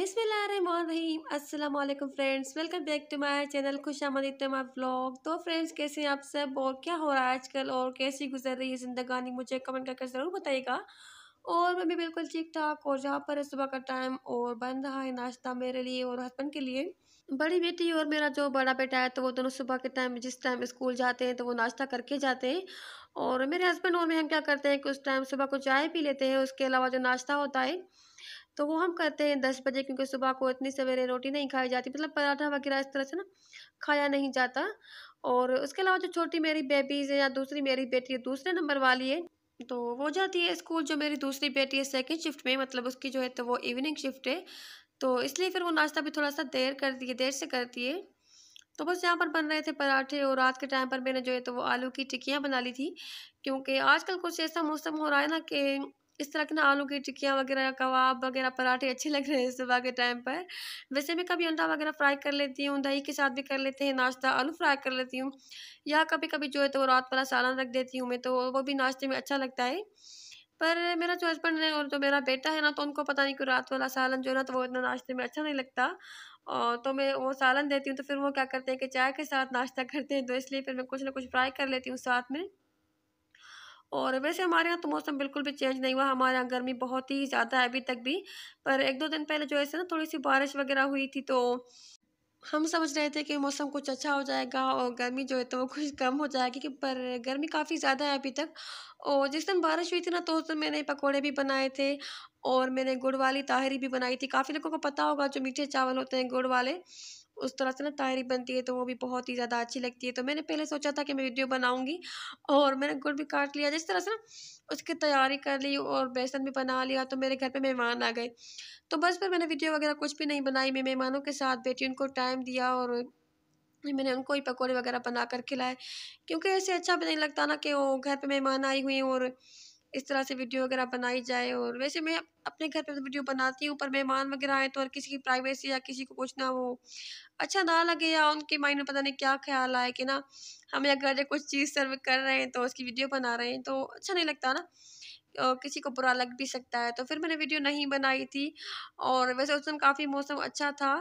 अस्सलाम वालेकुम friends welcome back to my channel खुश आमदी तमा ब्लॉग तो फ्रेंड्स कैसे आप सब और क्या हो रहा है आजकल और कैसी गुजर रही है ज़िंदगानी मुझे कमेंट करके ज़रूर बताइएगा और मैं भी बिल्कुल ठीक ठाक और जहाँ पर है सुबह का टाइम और बन रहा है नाश्ता मेरे लिए और हस्बैंड के लिए बड़ी बेटी और मेरा जो बड़ा बेटा है तो वो दोनों सुबह के टाइम जिस टाइम स्कूल जाते हैं तो वो नाश्ता करके जाते हैं और मेरे हस्बैंड और मैं हम क्या करते हैं कि उस टाइम सुबह को चाय पी लेते हैं उसके अलावा जो नाश्ता होता है तो वो हम करते हैं दस बजे क्योंकि सुबह को इतनी सवेरे रोटी नहीं खाई जाती मतलब पराठा वगैरह इस तरह से ना खाया नहीं जाता और उसके अलावा जो छोटी मेरी बेबीज़ है या दूसरी मेरी बेटी है दूसरे नंबर वाली है तो वो जाती है स्कूल जो मेरी दूसरी बेटी है सेकेंड शिफ्ट में मतलब उसकी जो है तो वो इवनिंग शिफ्ट है तो इसलिए फिर वो नाश्ता भी थोड़ा सा देर करती है देर से करती है तो बस यहाँ पर बन रहे थे पराठे और रात के टाइम पर मैंने जो है तो वो आलू की टिक्कियाँ बना ली थी क्योंकि आजकल कुछ ऐसा मौसम हो रहा है ना कि इस तरह के ना आलू की टिक्कियाँ वगैरह कबाब वगैरह पराठे अच्छे लग रहे हैं सुबह के टाइम पर वैसे मैं कभी अंडा वगैरह फ्राई कर लेती हूँ दही के साथ भी कर लेते हैं नाश्ता आलू फ्राई कर लेती हूँ या कभी कभी जो है तो रात वाला सालन रख देती हूँ मैं तो वो भी नाश्ते में अच्छा लगता है पर मेरा जो हस्बैंड है और जो मेरा बेटा है ना तो उनको पता नहीं क्यों रात वाला सालन जो है ना तो वो इतना नाश्ते में अच्छा नहीं लगता और तो मैं वो सालन देती हूँ तो फिर वो क्या करते हैं कि चाय के साथ नाश्ता करते हैं तो इसलिए फिर मैं कुछ ना कुछ फ्राई कर लेती हूँ साथ में और वैसे हमारे यहाँ तो मौसम बिल्कुल भी चेंज नहीं हुआ हमारे यहाँ गर्मी बहुत ही ज़्यादा है अभी तक भी पर एक दो दिन पहले जो ऐसे ना थोड़ी सी बारिश वगैरह हुई थी तो हम समझ रहे थे कि मौसम कुछ अच्छा हो जाएगा और गर्मी जो है तो वो कुछ कम हो जाएगी पर गर्मी काफ़ी ज़्यादा है अभी तक और जिस दिन बारिश हुई थी ना तो उस दिन मैंने पकोड़े भी बनाए थे और मैंने गुड़ वाली ताहरी भी बनाई थी काफ़ी लोगों को पता होगा जो मीठे चावल होते हैं गुड़ वाले उस तरह से ना तायरी बनती है तो वो भी बहुत ही ज़्यादा अच्छी लगती है तो मैंने पहले सोचा था कि मैं वीडियो बनाऊँगी और मैंने गुड़ भी काट लिया जिस तरह से ना उसकी तैयारी कर ली और बेसन भी बना लिया तो मेरे घर पर मेहमान आ गए तो बस फिर मैंने वीडियो वगैरह कुछ भी नहीं बनाई मैं मेहमानों के साथ बैठी उनको टाइम दिया और मैंने उनको ही पकौड़े वगैरह बना कर खिलाए क्योंकि ऐसे अच्छा भी नहीं लगता ना कि वो घर पे मेहमान आई हुई और इस तरह से वीडियो वगैरह बनाई जाए और वैसे मैं अपने घर पे तो वीडियो बनाती हूँ पर मेहमान वगैरह आए तो और किसी की प्राइवेसी या किसी को कुछ ना हो अच्छा ना लगे या उनके माइंड में पता नहीं क्या ख्याल आए कि ना हम अगर कुछ चीज़ सर्व कर रहे हैं तो उसकी वीडियो बना रहे हैं तो अच्छा नहीं लगता ना किसी को बुरा लग भी सकता है तो फिर मैंने वीडियो नहीं बनाई थी और वैसे उस दिन काफ़ी मौसम अच्छा था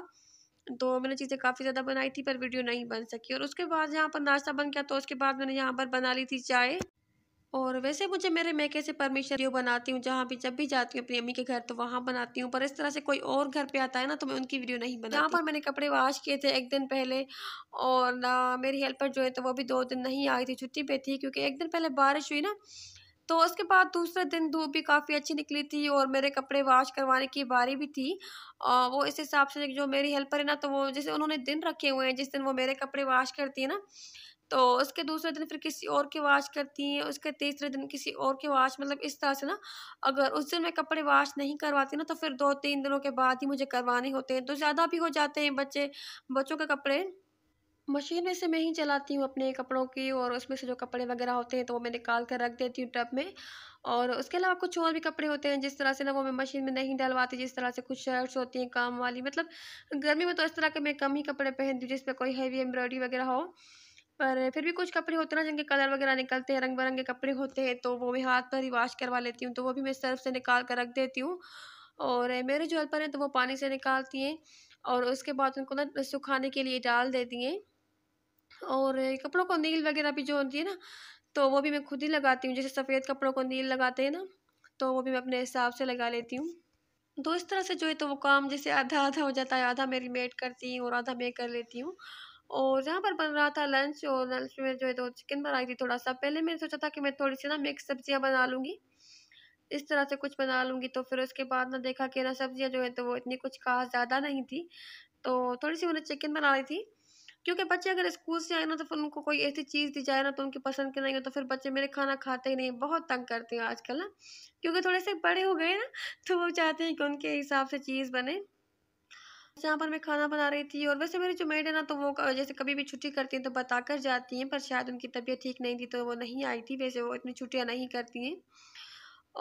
तो मैंने चीज़ें काफ़ी ज़्यादा बनाई थी पर वीडियो नहीं बन सकी और उसके बाद यहाँ पर नाश्ता बन गया तो उसके बाद मैंने यहाँ पर बना ली थी चाय और वैसे मुझे मेरे मैके से परमिशन वीडियो बनाती हूँ जहाँ भी जब भी जाती हूँ अपनी अम्मी के घर तो वहाँ बनाती हूँ पर इस तरह से कोई और घर पे आता है ना तो मैं उनकी वीडियो नहीं बनाती जहाँ पर मैंने कपड़े वाश किए थे एक दिन पहले और ना मेरी हेल्पर जो है तो वो भी दो दिन नहीं आई थी छुट्टी पर थी क्योंकि एक दिन पहले बारिश हुई ना तो उसके बाद दूसरे दिन धूप भी काफ़ी अच्छी निकली थी और मेरे कपड़े वाश करवाने की बारी भी थी और वो इस हिसाब से जो मेरी हेल्पर है ना तो वो जैसे उन्होंने दिन रखे हुए हैं जिस दिन वो मेरे कपड़े वाश करती है ना तो उसके दूसरे दिन फिर किसी और की वाश करती हैं उसके तीसरे दिन किसी और की वाश मतलब इस तरह से ना अगर उस दिन मैं कपड़े वाश नहीं करवाती ना तो फिर दो तीन दिनों के बाद ही मुझे करवाने होते हैं तो ज़्यादा भी हो जाते हैं बच्चे बच्चों के कपड़े मशीन में से मैं ही चलाती हूँ अपने कपड़ों की और उसमें से जो कपड़े वगैरह होते हैं तो वो मैं निकाल कर रख देती हूँ टब में और उसके अलावा कुछ और भी कपड़े होते हैं जिस तरह से ना वो मैं मशीन में नहीं डलवाती जिस तरह से कुछ शर्ट्स होती हैं काम वाली मतलब गर्मी में तो इस तरह के मैं कम ही कपड़े पहनती हूँ जिस पर कोई हैवी एम्ब्रॉयडरी वगैरह हो पर फिर भी कुछ कपड़े होते हैं ना जिनके कलर वगैरह निकलते हैं रंग बिरंगे कपड़े होते हैं तो वो भी हाथ पर ही वाश करवा लेती हूँ तो वो भी मैं सर्फ से निकाल कर रख देती हूँ और मेरे जो हेल्पर हैं तो वो पानी से निकालती हैं और उसके बाद उनको ना सुखाने के लिए डाल देती हैं और कपड़ों को नील वगैरह भी जो होती है ना तो वो भी मैं खुद ही लगाती हूँ जैसे सफ़ेद कपड़ों को नील लगाते हैं ना तो वो भी मैं अपने हिसाब से लगा लेती हूँ तो इस तरह से जो है तो वो काम जैसे आधा आधा हो जाता है आधा मेरी मेट करती हूँ और आधा मैं कर लेती हूँ और यहाँ पर बन रहा था लंच और लंच में जो है तो चिकन बनाई थी थोड़ा सा पहले मैंने सोचा था कि मैं थोड़ी सी ना मिक्स सब्जियाँ बना लूँगी इस तरह से कुछ बना लूँगी तो फिर उसके बाद ना देखा कि ना सब्जियाँ जो है तो वो इतनी कुछ खास ज़्यादा नहीं थी तो थोड़ी सी मैंने चिकन बना रही थी क्योंकि बच्चे अगर स्कूल से आए ना तो फिर उनको कोई ऐसी चीज़ दी जाए ना तो उनकी पसंद की नहीं हो तो फिर बच्चे मेरे खाना खाते ही नहीं बहुत तंग करते हैं आजकल ना क्योंकि थोड़े से बड़े हो गए ना तो वो चाहते हैं कि उनके हिसाब से चीज़ बने जहाँ पर मैं खाना बना रही थी और वैसे मेरी जो मेड है ना तो वो जैसे कभी भी छुट्टी करती हैं तो बता कर जाती हैं पर शायद उनकी तबीयत ठीक नहीं थी तो वो नहीं आई थी वैसे वो इतनी छुट्टियाँ नहीं करती हैं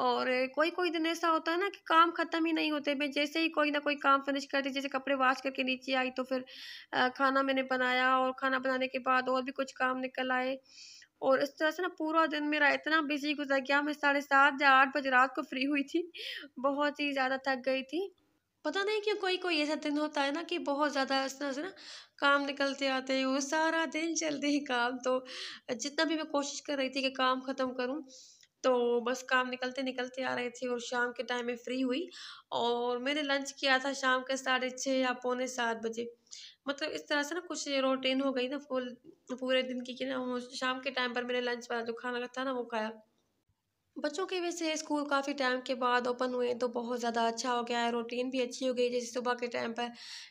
और कोई कोई दिन ऐसा होता है ना कि काम ख़त्म ही नहीं होते मैं जैसे ही कोई ना कोई काम फिनिश करती जैसे कपड़े वाश करके नीचे आई तो फिर खाना मैंने बनाया और खाना बनाने के बाद और भी कुछ काम निकल आए और इस तरह से ना पूरा दिन मेरा इतना बिजी गुजर गया मैं साढ़े सात या आठ बजे रात को फ्री हुई थी बहुत ही ज़्यादा थक गई थी पता नहीं क्यों कोई कोई ऐसा दिन होता है ना कि बहुत ज़्यादा इस तरह से ना काम निकलते आते हैं वो सारा दिन चलते ही काम तो जितना भी मैं कोशिश कर रही थी कि काम ख़त्म करूं तो बस काम निकलते निकलते आ रहे थे और शाम के टाइम में फ्री हुई और मैंने लंच किया था शाम के साढ़े छः या पौने सात बजे मतलब इस तरह से ना कुछ रोटीन हो गई ना फुल पूरे दिन की कि ना शाम के टाइम पर मैंने लंच वाला जो खाना था ना वो खाया बच्चों के वैसे स्कूल काफ़ी टाइम के बाद ओपन हुए तो बहुत ज़्यादा अच्छा हो गया है रूटीन भी अच्छी हो गई जैसे सुबह के टाइम पर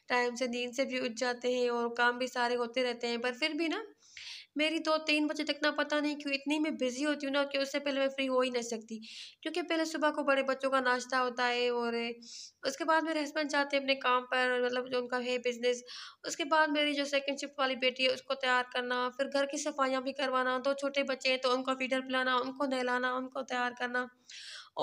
टाइम से नींद से भी उठ जाते हैं और काम भी सारे होते रहते हैं पर फिर भी ना मेरी दो तीन बजे तक ना पता नहीं क्यों इतनी मैं बिज़ी होती हूँ ना कि उससे पहले मैं फ्री हो ही नहीं सकती क्योंकि पहले सुबह को बड़े बच्चों का नाश्ता होता है और उसके बाद मेरे हस्बैंड जाते हैं अपने काम पर मतलब जो उनका है बिज़नेस उसके बाद मेरी जो सेकेंड शिफ्ट वाली बेटी है उसको तैयार करना फिर घर की सफाइयाँ भी करवाना दो छोटे बच्चे हैं तो उनको फीडर पिलाना उनको नहलाना उनको तैयार करना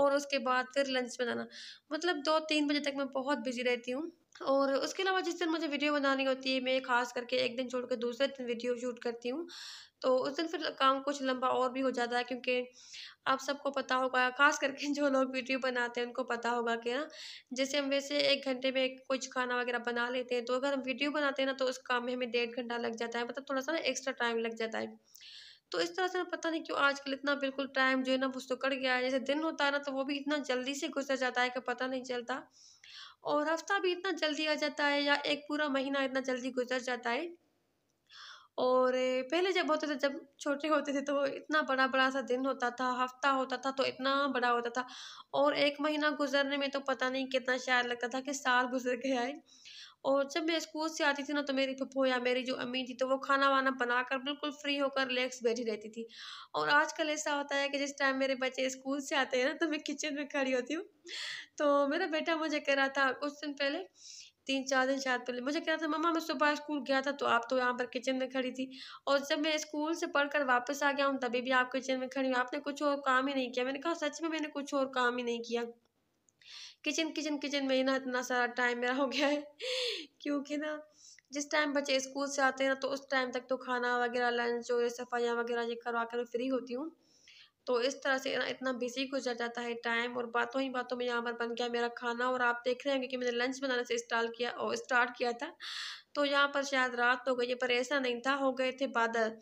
और उसके बाद फिर लंच बनाना मतलब दो तीन बजे तक मैं बहुत बिज़ी रहती हूँ और उसके अलावा जिस दिन मुझे वीडियो बनानी होती है मैं खास करके एक दिन छोड़ कर दूसरे दिन वीडियो शूट करती हूँ तो उस दिन फिर काम कुछ लंबा और भी हो जाता है क्योंकि आप सबको पता होगा खास करके जो लोग वीडियो बनाते हैं उनको पता होगा कि ना जैसे हम वैसे एक घंटे में कुछ खाना वगैरह बना लेते हैं तो अगर हम वीडियो बनाते हैं ना तो उस काम में हमें डेढ़ घंटा लग जाता है मतलब थोड़ा सा ना एक्स्ट्रा टाइम लग जाता है तो इस तरह से ना पता नहीं क्यों आजकल इतना बिल्कुल टाइम जो है ना वो सुकड़ तो गया है जैसे दिन होता है ना तो वो भी इतना जल्दी से गुजर जाता है कि पता नहीं चलता और हफ्ता भी इतना जल्दी आ जाता है या एक पूरा महीना इतना जल्दी गुजर जाता है और पहले जब होते थे जब छोटे होते थे तो इतना बड़ा बड़ा सा दिन होता था हफ्ता होता था तो इतना बड़ा होता था और एक महीना गुजरने में तो पता नहीं कितना शायद लगता था कि साल गुजर गया है और जब मैं स्कूल से आती थी ना तो मेरी पप्पो या मेरी जो अम्मी थी तो वो खाना वाना बनाकर बिल्कुल फ्री होकर रिलैक्स बैठी रहती थी और आजकल ऐसा होता है कि जिस टाइम मेरे बच्चे स्कूल से आते हैं ना तो मैं किचन में खड़ी होती हूँ तो मेरा बेटा मुझे कह रहा था कुछ दिन पहले तीन चार दिन शायद पहले मुझे कह रहा था मम्मा मैं सुबह स्कूल गया था तो आप तो यहाँ पर किचन में खड़ी थी और जब मैं स्कूल से पढ़कर वापस आ गया हूँ तभी भी आप किचन में खड़ी हूँ आपने कुछ और काम ही नहीं किया मैंने कहा सच में मैंने कुछ और काम ही नहीं किया किचन किचन किचन में ही ना इतना सारा टाइम मेरा हो गया है क्योंकि ना जिस टाइम बच्चे स्कूल से आते हैं ना तो उस टाइम तक तो खाना वगैरह लंच और सफाइयाँ वगैरह ये करवा कर फ्री होती हूँ तो इस तरह से ना इतना बिजी गुजर जाता है टाइम और बातों ही बातों में यहाँ पर बन गया मेरा खाना और आप देख रहे होंगे कि मैंने लंच बनाने से स्टार्ट किया और स्टार्ट किया था तो यहाँ पर शायद रात हो गई पर ऐसा नहीं था हो गए थे बादल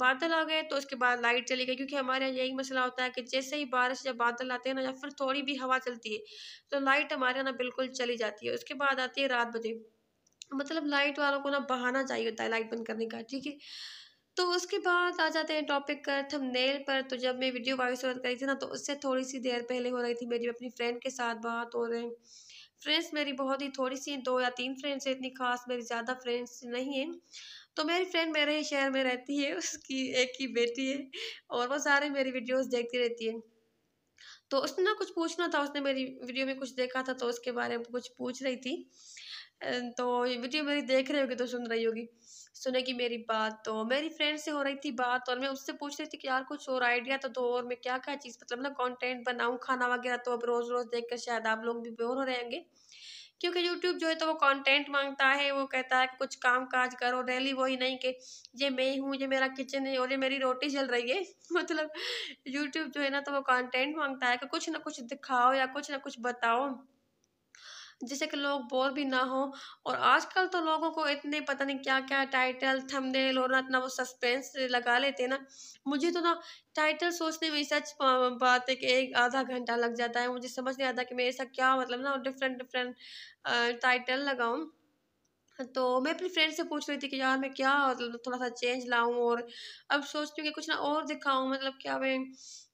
बादल आ गए तो उसके बाद लाइट चली गई क्योंकि हमारे यहाँ यही मसला होता है कि जैसे ही बारिश या बादल आते हैं ना या फिर थोड़ी भी हवा चलती है तो लाइट हमारे यहाँ ना बिल्कुल चली जाती है उसके बाद आती है रात बजे मतलब लाइट वालों को ना बहाना चाहिए होता है लाइट बंद करने का ठीक है तो उसके बाद आ जाते हैं टॉपिक कर थंबनेल पर तो जब मैं वीडियो वाइस ओवर करी थी ना तो उससे थोड़ी सी देर पहले हो रही थी मेरी अपनी फ्रेंड के साथ बात हो रहे फ्रेंड्स मेरी बहुत ही थोड़ी सी दो या तीन फ्रेंड्स है इतनी खास मेरी ज़्यादा फ्रेंड्स नहीं हैं तो मेरी फ्रेंड मेरे ही शहर में रहती है उसकी एक ही बेटी है और वो सारे मेरी वीडियोस देखती रहती है तो उसने ना कुछ पूछना था उसने मेरी वीडियो में कुछ देखा था तो उसके बारे में कुछ पूछ रही थी तो ये वीडियो मेरी देख रही होगी तो सुन रही होगी सुनेगी मेरी बात तो मेरी फ्रेंड से हो रही थी बात और मैं उससे पूछ रही थी कि यार कुछ और आइडिया तो दो और मैं क्या क्या चीज़ मतलब ना कंटेंट बनाऊँ खाना वगैरह तो अब रोज़ रोज़ देखकर शायद आप लोग भी बोर हो रहेंगे क्योंकि यूट्यूब जो है तो वो कंटेंट मांगता है वो कहता है कुछ काम काज करो डेली वही नहीं कि ये मैं हूँ ये मेरा किचन है और ये मेरी रोटी चल रही है मतलब यूट्यूब जो है ना तो वो कंटेंट मांगता है कि कुछ ना कुछ दिखाओ या कुछ ना कुछ बताओ जिससे कि लोग बोर भी ना हो और आजकल तो लोगों को इतने पता नहीं क्या क्या टाइटल थंबनेल और ना इतना वो सस्पेंस लगा लेते हैं ना मुझे तो ना टाइटल सोचने में सच बात है कि एक आधा घंटा लग जाता है मुझे समझ नहीं आता कि मैं ऐसा क्या मतलब ना डिफरेंट डिफरेंट टाइटल लगाऊँ तो मैं अपनी फ्रेंड से पूछ रही थी कि यार मैं क्या मतलब थोड़ा सा चेंज लाऊं और अब सोचती हूँ कि कुछ ना और दिखाऊं मतलब क्या मैं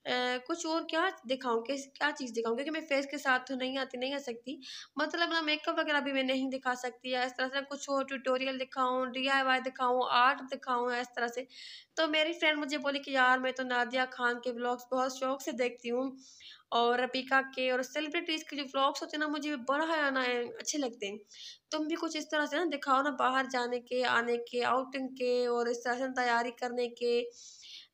कुछ और क्या दिखाऊँ किस क्या चीज़ दिखाऊँ क्योंकि मैं फेस के साथ तो नहीं आती नहीं आ सकती मतलब ना मेकअप वगैरह भी मैं नहीं दिखा सकती या इस तरह से कुछ और ट्यूटोरियल दिखाऊँ डी आई वाई दिखाऊँ आर्ट दिखाऊँ इस तरह से तो मेरी फ्रेंड मुझे बोली कि यार मैं तो नादिया खान के ब्लॉग्स बहुत शौक से देखती हूँ और रपीका के और सेलिब्रिटीज़ के जो व्लॉग्स होते हैं ना मुझे बड़ा आना अच्छे लगते हैं तुम भी कुछ इस तरह से ना दिखाओ ना बाहर जाने के आने के आउटिंग के और इस तरह से तैयारी करने के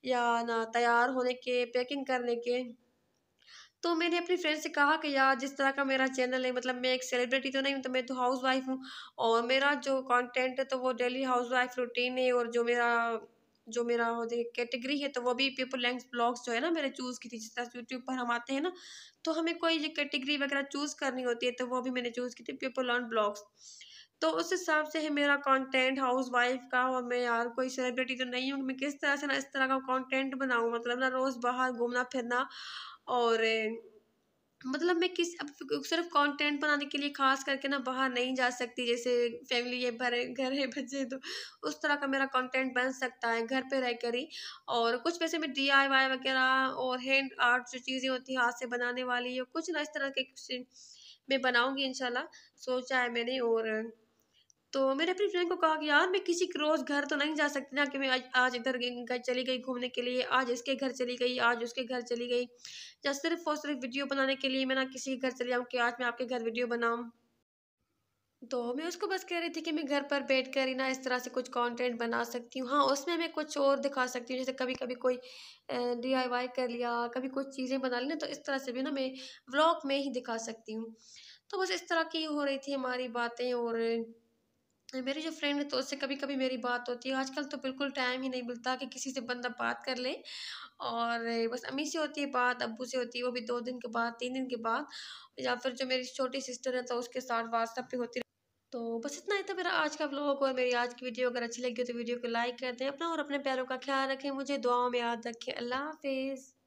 या ना तैयार होने के पैकिंग करने के तो मैंने अपनी फ्रेंड से कहा कि यार जिस तरह का मेरा चैनल है मतलब मैं एक सेलिब्रिटी तो नहीं हूँ तो मैं तो हाउस वाइफ हूँ और मेरा जो कंटेंट है तो वो डेली हाउस वाइफ रूटीन है और जो मेरा जो मेरा कैटेगरी है तो वो भी पीपल लैंग्स ब्लॉग्स जो है ना मैंने चूज़ की थी जिस तरह से यूट्यूब पर हम आते हैं ना तो हमें कोई ये कैटेगरी वगैरह चूज़ करनी होती है तो वो भी मैंने चूज़ की थी पीपल ऑन ब्लॉग्स तो उस हिसाब से है मेरा कंटेंट हाउस वाइफ का और मैं यार कोई सेलिब्रिटी तो नहीं हूँ मैं किस तरह से ना इस तरह का कंटेंट बनाऊँ मतलब ना रोज़ बाहर घूमना फिरना और मतलब मैं किस अब सिर्फ कंटेंट बनाने के लिए खास करके ना बाहर नहीं जा सकती जैसे फैमिली ये भरे घर है बच्चे तो उस तरह का मेरा कंटेंट बन सकता है घर पे रह कर ही और कुछ वैसे मैं डी आई वाई वगैरह और हैंड आर्ट जो चीज़ें होती हैं हाथ से बनाने वाली या कुछ ना इस तरह के मैं बनाऊँगी इंशाल्लाह सोचा है मैंने और तो मैंने अपनी फ्रेंड को कहा कि यार मैं किसी के रोज़ घर तो नहीं जा सकती ना कि मैं आज आज इधर घर चली गई घूमने के लिए आज इसके घर चली गई आज उसके घर चली गई या सिर्फ और सिर्फ वीडियो बनाने के लिए मैं ना किसी के घर चली जाऊँ कि आज मैं आपके घर वीडियो बनाऊँ तो मैं उसको बस कह रही थी कि मैं घर पर बैठ कर ही ना इस तरह से कुछ कंटेंट बना सकती हूँ हाँ उसमें मैं कुछ और दिखा सकती हूँ जैसे कभी कभी कोई डीआईवाई कर लिया कभी कुछ चीज़ें बना ली ना तो इस तरह से भी ना मैं व्लॉग में ही दिखा सकती हूँ तो बस इस तरह की हो रही थी हमारी बातें और मेरी जो फ्रेंड है तो उससे कभी कभी मेरी बात होती है आजकल तो बिल्कुल टाइम ही नहीं मिलता कि किसी से बंदा बात कर ले और बस अम्मी से होती है बात अबू से होती है वो भी दो दिन के बाद तीन दिन के बाद या फिर जो मेरी छोटी सिस्टर है तो उसके साथ व्हाट्सअप भी होती तो बस इतना ही था मेरा आज का व्लॉग और मेरी आज की वीडियो अगर अच्छी लगी हो तो वीडियो को लाइक कर दें अपना और अपने प्यारों का ख्याल रखें मुझे दुआओं में याद रखें अल्लाह हाफिज़